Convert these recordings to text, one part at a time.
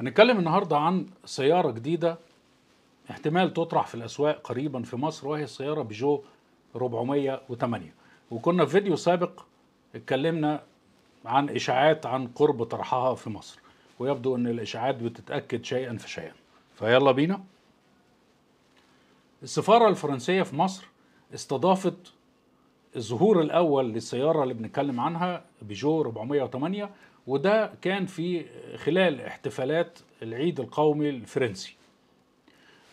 هنتكلم النهاردة عن سيارة جديدة احتمال تطرح في الأسواق قريبا في مصر وهي السيارة بيجو 408 وكنا في فيديو سابق اتكلمنا عن إشاعات عن قرب طرحها في مصر ويبدو أن الإشاعات بتتأكد شيئا فشيئا فيلا بينا السفارة الفرنسية في مصر استضافت الظهور الأول للسيارة اللي بنتكلم عنها بيجو 408 وده كان في خلال احتفالات العيد القومي الفرنسي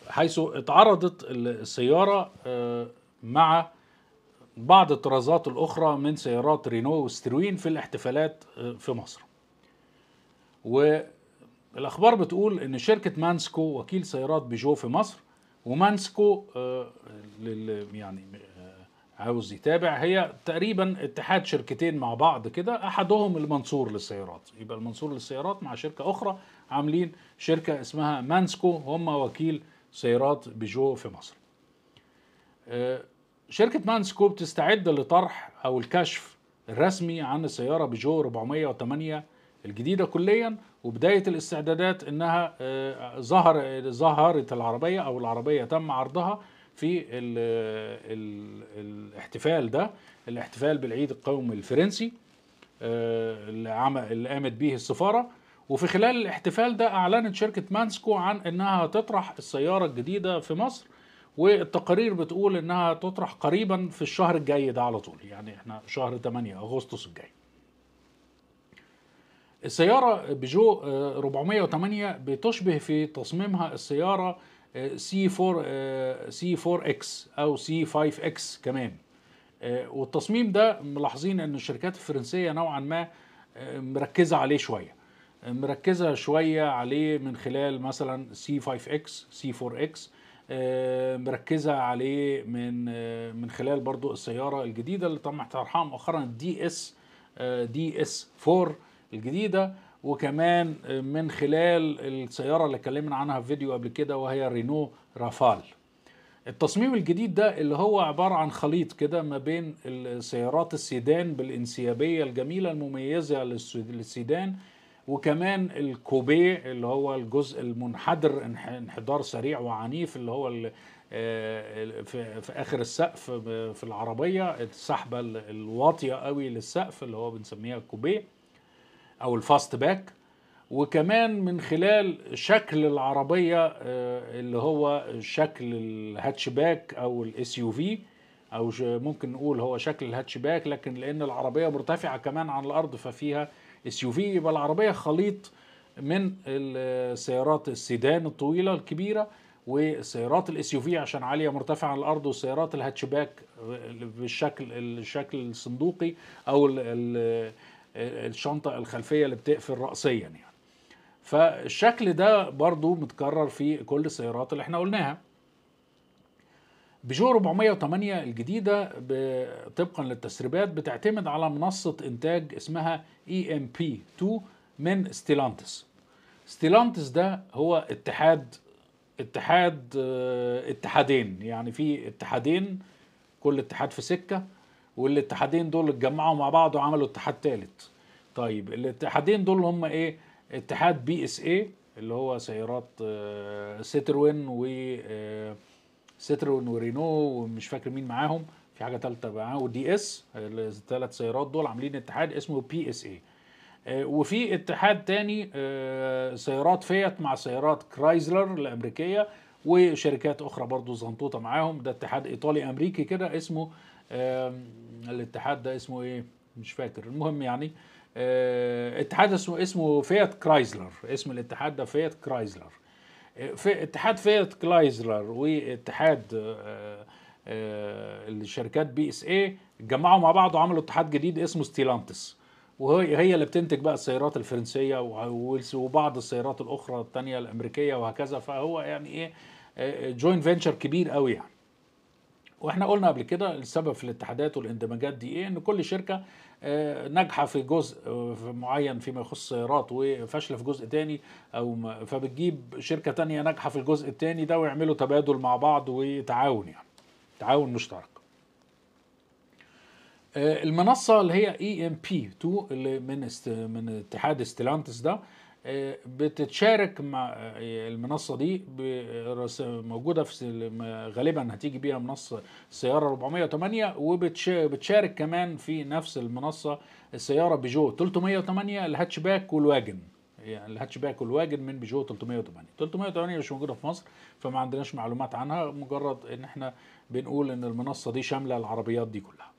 حيث اتعرضت السيارة آه، مع بعض الطرازات الأخرى من سيارات رينو وستروين في الاحتفالات آه، في مصر والأخبار بتقول أن شركة مانسكو وكيل سيارات بيجو في مصر ومانسكو آه، يعني عاوز يتابع هي تقريبا اتحاد شركتين مع بعض كده احدهم المنصور للسيارات يبقى المنصور للسيارات مع شركه اخرى عاملين شركه اسمها مانسكو هم وكيل سيارات بيجو في مصر آه، شركة مانسكو بتستعد لطرح أو الكشف الرسمي عن السيارة بيجو 408 الجديدة كليا وبداية الاستعدادات إنها آه، ظهر ظهرت العربية أو العربية تم عرضها في الـ الـ الاحتفال ده الاحتفال بالعيد القومي الفرنسي آه، اللي قامت به السفاره وفي خلال الاحتفال ده اعلنت شركه مانسكو عن انها تطرح السياره الجديده في مصر والتقارير بتقول انها تطرح قريبا في الشهر الجاي ده على طول يعني احنا شهر 8 اغسطس الجاي السيارة بيجو 408 آه، بتشبه في تصميمها السيارة سي 4 آه، سي 4 اكس او سي 5 اكس كمان آه، والتصميم ده ملاحظين ان الشركات الفرنسيه نوعا ما آه، مركزه عليه شويه مركزه شويه عليه من خلال مثلا سي 5 اكس سي 4 اكس مركزه عليه من من خلال برضو السياره الجديده اللي تم طرحها مؤخرا دي اس دي اس 4 الجديده وكمان من خلال السيارة اللي اتكلمنا عنها في فيديو قبل كده وهي رينو رافال التصميم الجديد ده اللي هو عبارة عن خليط كده ما بين السيارات السيدان بالانسيابية الجميلة المميزة للسيدان وكمان الكوبي اللي هو الجزء المنحدر انحدار سريع وعنيف اللي هو آه، في اخر السقف آه، في العربيه السحبه الواطيه قوي للسقف اللي هو بنسميها الكوبيه او الفاست باك وكمان من خلال شكل العربية آه، اللي هو شكل الهاتش باك او الاس يو في او ممكن نقول هو شكل الهاتش باك لكن لان العربية مرتفعة كمان عن الارض ففيها اس يو في يبقى العربية خليط من السيارات السيدان الطويلة الكبيرة وسيارات الاس يو في عشان عاليه مرتفعه عن الارض وسيارات الهاتش باك بالشكل الشكل الصندوقي او الشنطة الخلفية اللي بتقفل رأسيا يعني فالشكل ده برضو متكرر في كل السيارات اللي احنا قلناها بيجو 408 الجديدة طبقا للتسريبات بتعتمد على منصة إنتاج اسمها EMP2 من ستيلانتس ستيلانتس ده هو اتحاد اتحاد آه، اتحادين يعني في اتحادين كل اتحاد في سكة والاتحادين دول اتجمعوا مع بعض وعملوا اتحاد ثالث طيب الاتحادين دول هم ايه اتحاد بي اس اي اللي هو سيارات سيتروين آه، و سيتروين آه، ورينو ومش فاكر مين معاهم في حاجه ثالثه معاهم ودي اس الثلاث سيارات دول عاملين اتحاد اسمه بي اس اي آه، وفي اتحاد تاني سيارات فيات مع سيارات كرايزلر الامريكيه وشركات اخرى برضو زنطوطه معاهم ده اتحاد ايطالي امريكي كده اسمه الاتحاد ده اسمه ايه مش فاكر المهم يعني آه، اتحاد اسمه اسمه فيات كرايزلر اسم الاتحاد ده فيات كرايزلر آه، في اتحاد فيات كرايزلر واتحاد آه، الشركات بي اس اي اتجمعوا مع بعض وعملوا اتحاد جديد اسمه ستيلانتس وهي هي اللي بتنتج بقى السيارات الفرنسيه وبعض السيارات الاخرى الثانيه الامريكيه وهكذا فهو يعني ايه جوين فينشر كبير قوي يعني واحنا قلنا قبل كده السبب في الاتحادات والاندماجات دي ايه ان كل شركه آه، ناجحه في جزء آه، معين فيما يخص سيارات وفاشله في جزء تاني او فبتجيب شركه تانية ناجحه في الجزء التاني ده ويعملوا تبادل مع بعض وتعاون يعني تعاون مشترك آه، المنصه اللي هي اي ام بي 2 اللي من است من اتحاد استلانتس ده آه، بتتشارك مع آه، المنصه دي آه، موجوده في غالبا هتيجي بيها منصه السياره 408 وبتشارك كمان في نفس المنصه السياره بيجو 308 الهاتش باك والواجن يعني الهاتش باك والواجن من بيجو 308 308 مش موجوده في مصر فما عندناش معلومات عنها مجرد ان احنا بنقول ان المنصه دي شامله العربيات دي كلها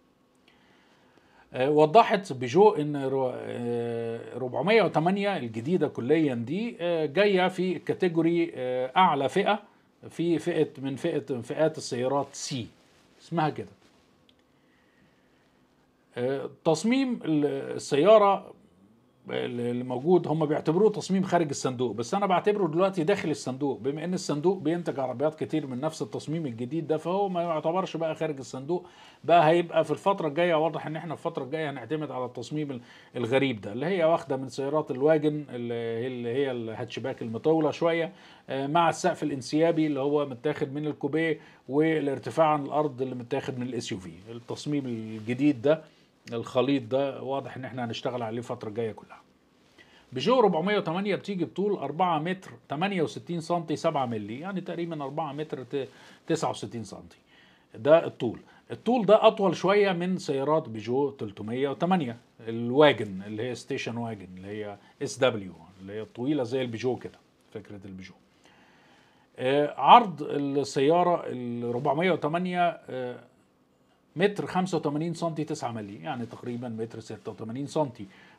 آه، وضحت بيجو ان 408 آه، الجديده كليا دي آه، جايه في كاتيجوري اعلى فئه في فئه من فئه فئات السيارات سي اسمها كده تصميم السياره اللي موجود هم بيعتبروه تصميم خارج الصندوق بس انا بعتبره دلوقتي داخل الصندوق بما ان الصندوق بينتج عربيات كتير من نفس التصميم الجديد ده فهو ما يعتبرش بقى خارج الصندوق بقى هيبقى في الفتره الجايه واضح ان احنا في الفتره الجايه هنعتمد على التصميم الغريب ده اللي هي واخده من سيارات الواجن اللي هي الهاتشباك المطوله شويه آه، مع السقف الانسيابي اللي هو متاخد من الكوبيه والارتفاع عن الارض اللي متاخد من الاس يو في التصميم الجديد ده الخليط ده واضح ان احنا هنشتغل عليه الفتره الجايه كلها بيجو 408 بتيجي بطول 4 متر 68 سم 7 مللي يعني تقريبا 4 متر 69 سم ده الطول الطول ده اطول شويه من سيارات بيجو 308 الواجن اللي هي ستيشن واجن اللي هي اس دبليو اللي هي الطويله زي البيجو كده فكره البيجو آه، عرض السياره ال 408 متر 85 سم 9 مللي يعني تقريبا متر 86 سم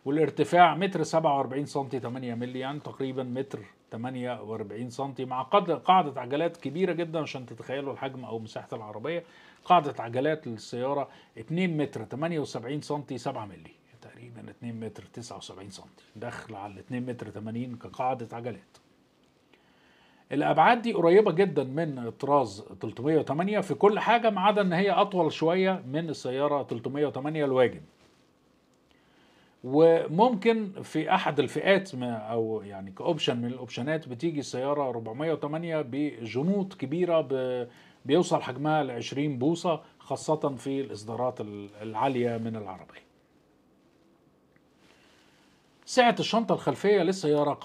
والارتفاع متر 47 سم 8 مللي يعني تقريبا متر 48 سم مع قاعدة عجلات كبيرة جدا عشان تتخيلوا الحجم أو مساحة العربية قاعدة عجلات للسيارة 2 متر 78 سم 7 مللي تقريبا 2 متر 79 سم دخل على 2 متر 80 كقاعدة عجلات الابعاد دي قريبه جدا من طراز 308 في كل حاجه ما عدا ان هي اطول شويه من السياره 308 الواجن وممكن في احد الفئات ما او يعني كاوبشن من الاوبشنات بتيجي السياره 408 بجنوط كبيره بيوصل حجمها ل 20 بوصه خاصه في الاصدارات العاليه من العربيه سعه الشنطه الخلفيه للسياره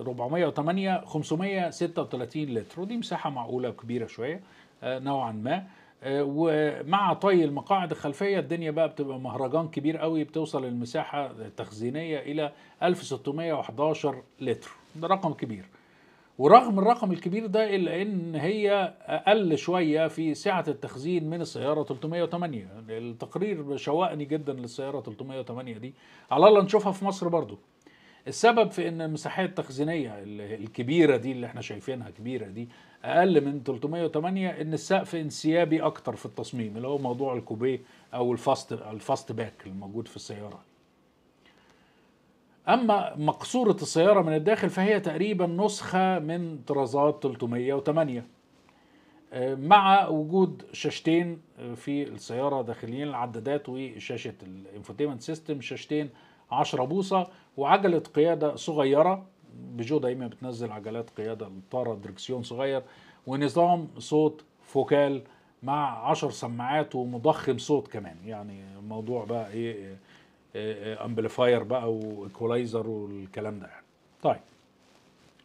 408 536 لتر ودي مساحه معقوله كبيرة شويه آه، نوعا ما آه، ومع طي المقاعد الخلفية الدنيا بقى بتبقى مهرجان كبير قوي بتوصل المساحة التخزينية إلى 1611 لتر ده رقم كبير ورغم الرقم الكبير ده الا ان هي اقل شويه في سعه التخزين من السياره 308 التقرير شوقني جدا للسياره 308 دي على الله نشوفها في مصر برضو السبب في ان المساحات التخزينيه الكبيره دي اللي احنا شايفينها كبيره دي اقل من 308 ان السقف انسيابي اكتر في التصميم اللي هو موضوع الكوبيه او الفاست الفاست باك الموجود في السياره اما مقصوره السياره من الداخل فهي تقريبا نسخه من طرازات 308 آه، مع وجود شاشتين آه، في السياره داخليين العدادات وشاشه الانفوتيمنت سيستم شاشتين 10 بوصه وعجله قياده صغيره بجو دايما بتنزل عجلات قياده طاره دركسيون صغير ونظام صوت فوكال مع 10 سماعات ومضخم صوت كمان يعني الموضوع بقى ايه امبليفاير بقى وايكولايزر والكلام ده يعني طيب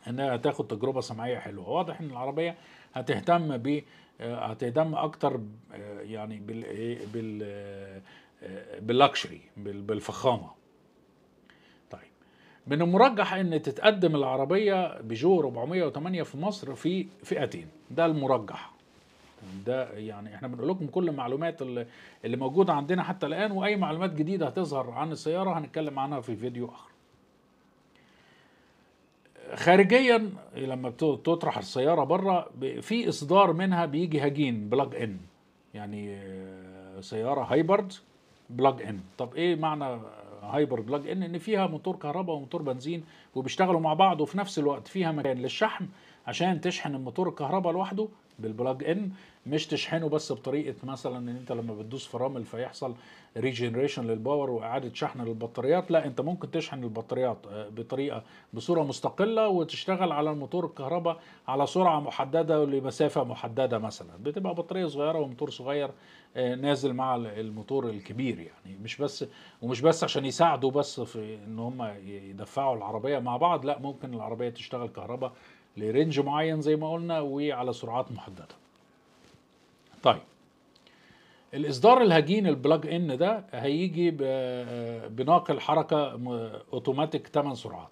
انها هتاخد تجربه سمعيه حلوه واضح ان العربيه هتهتم ب آه، هتهتم اكتر آه، يعني بال إيه، بال آه، باللكشري بالفخامه طيب من المرجح ان تتقدم العربيه بيجو 408 في مصر في فئتين ده المرجح ده يعني احنا بنقول لكم كل المعلومات اللي, اللي موجوده عندنا حتى الان واي معلومات جديده هتظهر عن السياره هنتكلم عنها في فيديو اخر خارجيا لما بتطرح السياره بره في اصدار منها بيجي هجين بلاج ان يعني آه، سياره هايبرد بلاج ان طب ايه معنى هايبر بلاج ان ان فيها موتور كهرباء وموتور بنزين وبيشتغلوا مع بعض وفي نفس الوقت فيها مكان للشحن عشان تشحن الموتور الكهرباء لوحده بالبلاج ان مش تشحنه بس بطريقه مثلا ان انت لما بتدوس فرامل فيحصل ريجنريشن للباور واعاده شحن للبطاريات لا انت ممكن تشحن البطاريات آه، بطريقه بصوره مستقله وتشتغل على الموتور الكهرباء على سرعه محدده لمسافه محدده مثلا بتبقى بطاريه صغيره وموتور صغير آه، نازل مع الموتور الكبير يعني مش بس ومش بس عشان يساعدوا بس في ان هم يدفعوا العربيه مع بعض لا ممكن العربيه تشتغل كهرباء لرينج معين زي ما قلنا وعلى سرعات محدده طيب الاصدار الهجين البلاج ان ده هيجي بناقل حركه اوتوماتيك 8 سرعات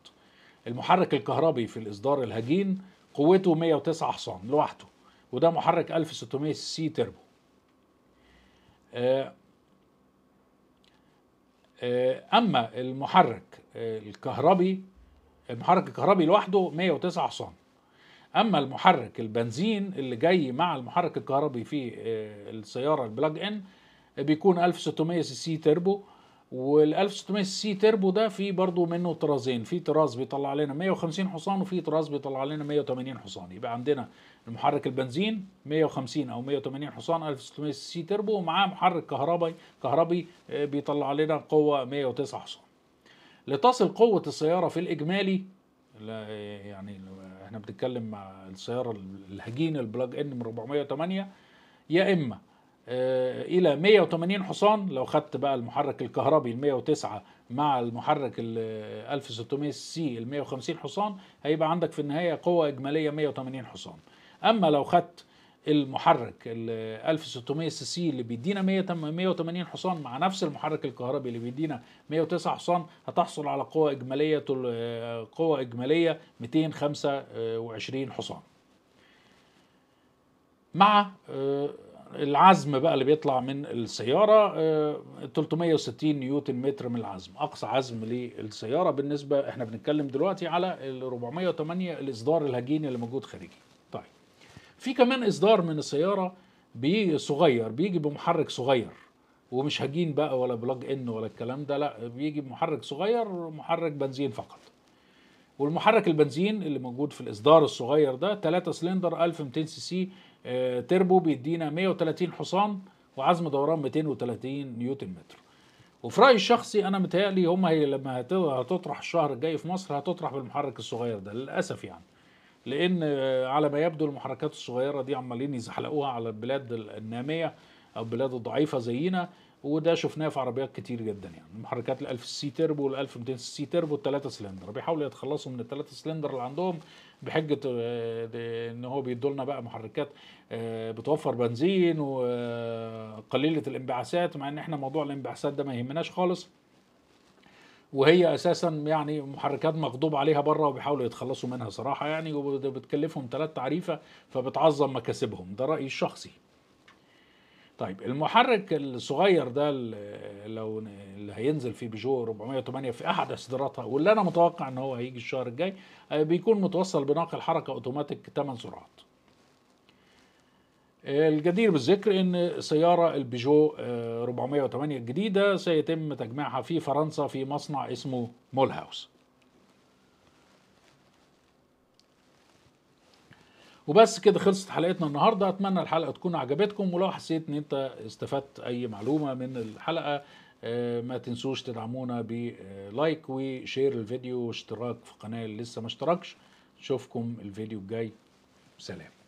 المحرك الكهربي في الاصدار الهجين قوته 109 حصان لوحده وده محرك 1600 سي تربو آه، آه، اما المحرك آه، الكهربي المحرك الكهربي لوحده 109 حصان اما المحرك البنزين اللي جاي مع المحرك الكهربي في آه، السياره البلاج ان بيكون 1600 سي سي تربو وال 1600 سي تربو ده في برضه منه طرازين في طراز بيطلع لنا 150 حصان وفي طراز بيطلع لنا 180 حصان يبقى عندنا المحرك البنزين 150 او 180 حصان 1600 سي تربو ومعاه محرك كهربي كهربي آه، بيطلع لنا قوه 109 حصان لتصل قوه السياره في الاجمالي لا يعني احنا بنتكلم مع السياره الهجين البلاج ان من 408 يا اما آه، الى 180 حصان لو خدت بقى المحرك الكهربي ال 109 مع المحرك ال 1600 سي ال 150 حصان هيبقى عندك في النهايه قوه اجماليه 180 حصان اما لو خدت المحرك ال 1600 سي سي اللي بيدينا 180 حصان مع نفس المحرك الكهربي اللي بيدينا 109 حصان هتحصل على قوة إجمالية آه، قوة إجمالية 225 حصان. مع آه، العزم بقى اللي بيطلع من السيارة 360 آه، نيوتن متر من العزم أقصى عزم للسيارة بالنسبة احنا بنتكلم دلوقتي على ال 408 الإصدار الهجيني اللي موجود خارجي في كمان اصدار من السياره بيجي صغير بيجي بمحرك صغير ومش هجين بقى ولا بلاج ان ولا الكلام ده لا بيجي بمحرك صغير محرك بنزين فقط والمحرك البنزين اللي موجود في الاصدار الصغير ده 3 سلندر 1200 سي سي آه، تربو بيدينا 130 حصان وعزم دوران 230 نيوتن متر وفي رايي الشخصي انا متهيألي هم هي لما هتطرح الشهر الجاي في مصر هتطرح بالمحرك الصغير ده للاسف يعني لان على ما يبدو المحركات الصغيره دي عمالين يزحلقوها على البلاد الناميه او البلاد الضعيفه زينا وده شفناه في عربيات كتير جدا يعني محركات ال1000 سي تيربو وال1200 سي تيربو الثلاثة سلندر بيحاولوا يتخلصوا من الثلاثه سلندر اللي عندهم بحجه آه، ان هو بيدوا لنا بقى محركات آه، بتوفر بنزين وقليله آه، الانبعاثات مع ان احنا موضوع الانبعاثات ده ما يهمناش خالص وهي اساسا يعني محركات مغضوب عليها بره وبيحاولوا يتخلصوا منها صراحه يعني وبتكلفهم ثلاث تعريفه فبتعظم مكاسبهم ده رايي الشخصي طيب المحرك الصغير ده لو اللي هينزل في بيجو 408 في احد اصداراتها واللي انا متوقع ان هو هيجي الشهر الجاي آه، بيكون متوصل بناقل حركه اوتوماتيك 8 سرعات الجدير بالذكر ان سياره البيجو 408 آه، الجديده سيتم تجميعها في فرنسا في مصنع اسمه مول هاوس وبس كده خلصت حلقتنا النهارده اتمنى الحلقه تكون عجبتكم ولو حسيت ان انت استفدت اي معلومه من الحلقه آه، ما تنسوش تدعمونا بلايك وشير الفيديو واشتراك في القناه اللي لسه ما اشتركش نشوفكم الفيديو الجاي سلام